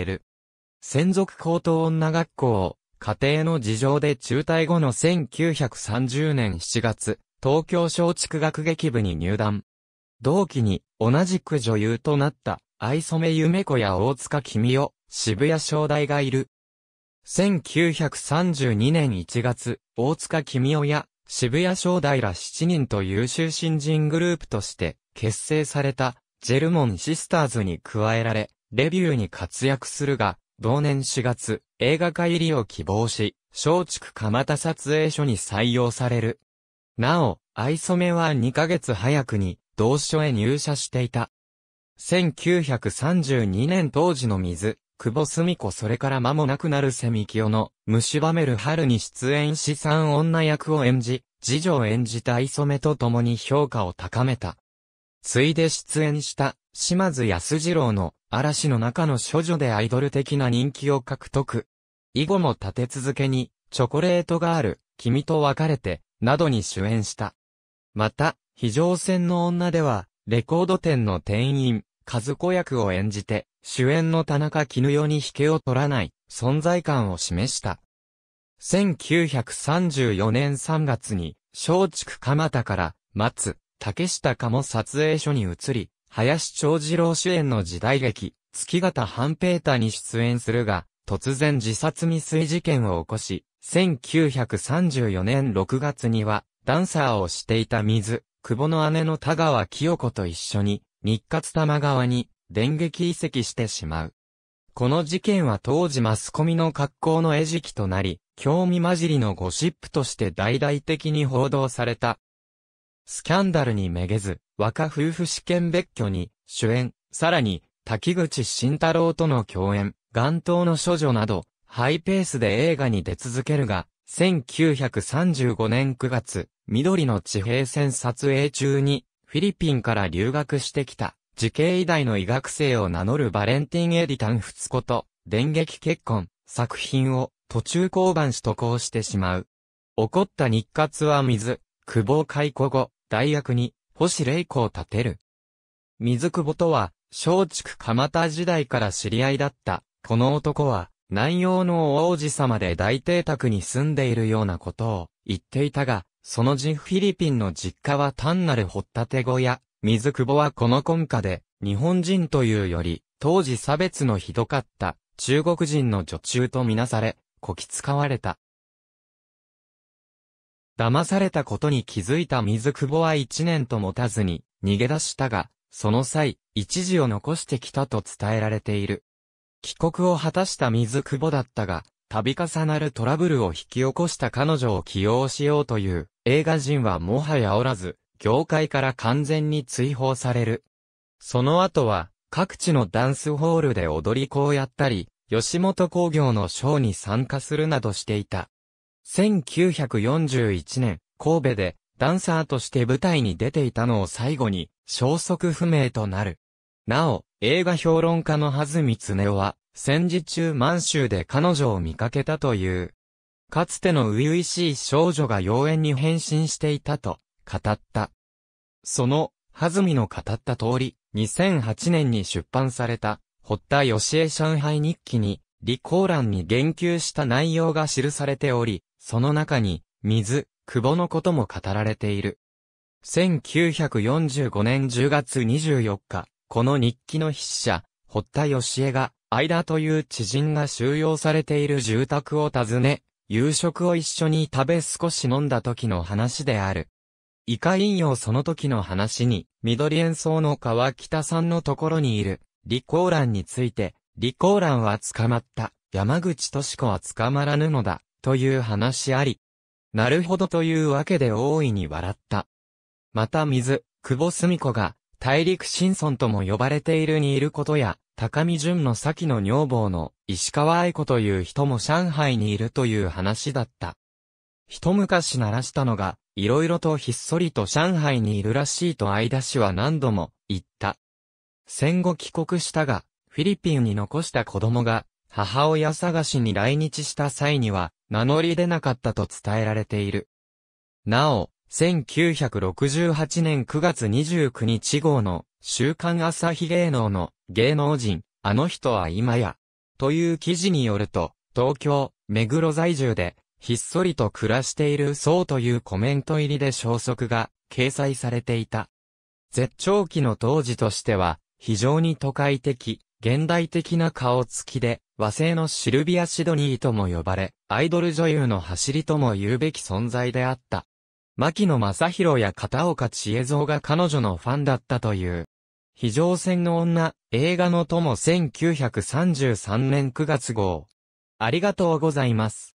てる。専属高等女学校を家庭の事情で中退後の1930年7月、東京松竹学劇部に入団。同期に同じく女優となった藍染夢子や大塚君代、渋谷正代がいる。1932年1月、大塚君代や渋谷正代ら7人と優秀新人グループとして結成されたジェルモンシスターズに加えられ、レビューに活躍するが、同年4月、映画化入りを希望し、松竹蒲田撮影所に採用される。なお、藍染は2ヶ月早くに、同所へ入社していた。1932年当時の水、久保澄子それから間もなくなるセミキオの、虫ばめる春に出演し三女役を演じ、次女を演じた磯目と共に評価を高めた。ついで出演した、島津安二郎の嵐の中の処女でアイドル的な人気を獲得。以後も立て続けに、チョコレートガール、君と別れて、などに主演した。また、非常戦の女では、レコード店の店員、和子役を演じて、主演の田中絹代に引けを取らない、存在感を示した。1934年3月に、松竹蒲田から、松、竹下かも撮影所に移り、林長次郎主演の時代劇、月形半平太に出演するが、突然自殺未遂事件を起こし、1934年6月には、ダンサーをしていた水、久保の姉の田川清子と一緒に、日活玉川に、電撃移籍してしまう。この事件は当時マスコミの格好の餌食となり、興味混じりのゴシップとして大々的に報道されたスキャンダルにめげず、若夫婦試験別居に、主演、さらに、滝口慎太郎との共演、元頭の処女など、ハイペースで映画に出続けるが、1935年9月、緑の地平線撮影中に、フィリピンから留学してきた、時系医大の医学生を名乗るバレンティン・エディタン・フツコと、電撃結婚、作品を途中降板し渡航してしまう。怒った日活は水、久保解雇後、大学に星霊子を立てる。水久保とは、松竹蒲田時代から知り合いだった。この男は、南洋の王子様で大邸宅に住んでいるようなことを言っていたが、その人フィリピンの実家は単なる掘ったて小屋。水久保はこの根下で、日本人というより、当時差別のひどかった、中国人の女中とみなされ、こき使われた。騙されたことに気づいた水久保は一年と持たずに逃げ出したが、その際、一時を残してきたと伝えられている。帰国を果たした水久保だったが、度重なるトラブルを引き起こした彼女を起用しようという映画人はもはやおらず、業界から完全に追放される。その後は、各地のダンスホールで踊り子をやったり、吉本工業のショーに参加するなどしていた。1941年、神戸でダンサーとして舞台に出ていたのを最後に、消息不明となる。なお、映画評論家の弾みつねおは、戦時中満州で彼女を見かけたという。かつての初々しい少女が妖艶に変身していたと、語った。その、弾みの語った通り、2008年に出版された、堀田義恵上海日記に、李光ンに言及した内容が記されており、その中に、水、久保のことも語られている。1945年10月24日、この日記の筆者、堀田義江が、間という知人が収容されている住宅を訪ね、夕食を一緒に食べ少し飲んだ時の話である。以下引用その時の話に、緑園草の川北さんのところにいる、リコーランについて、リコーランは捕まった、山口敏子は捕まらぬのだ。という話あり。なるほどというわけで大いに笑った。また水、久保澄子が、大陸新村とも呼ばれているにいることや、高見淳の先の女房の石川愛子という人も上海にいるという話だった。一昔鳴らしたのが、いろいろとひっそりと上海にいるらしいと相田氏は何度も言った。戦後帰国したが、フィリピンに残した子供が、母親探しに来日した際には、名乗り出なかったと伝えられている。なお、1968年9月29日号の週刊朝日芸能の芸能人、あの人は今や、という記事によると、東京、目黒在住で、ひっそりと暮らしているそうというコメント入りで消息が掲載されていた。絶頂期の当時としては、非常に都会的、現代的な顔つきで、和製のシルビア・シドニーとも呼ばれ、アイドル女優の走りとも言うべき存在であった。牧野正宏や片岡千恵蔵が彼女のファンだったという。非常戦の女、映画の友1933年9月号。ありがとうございます。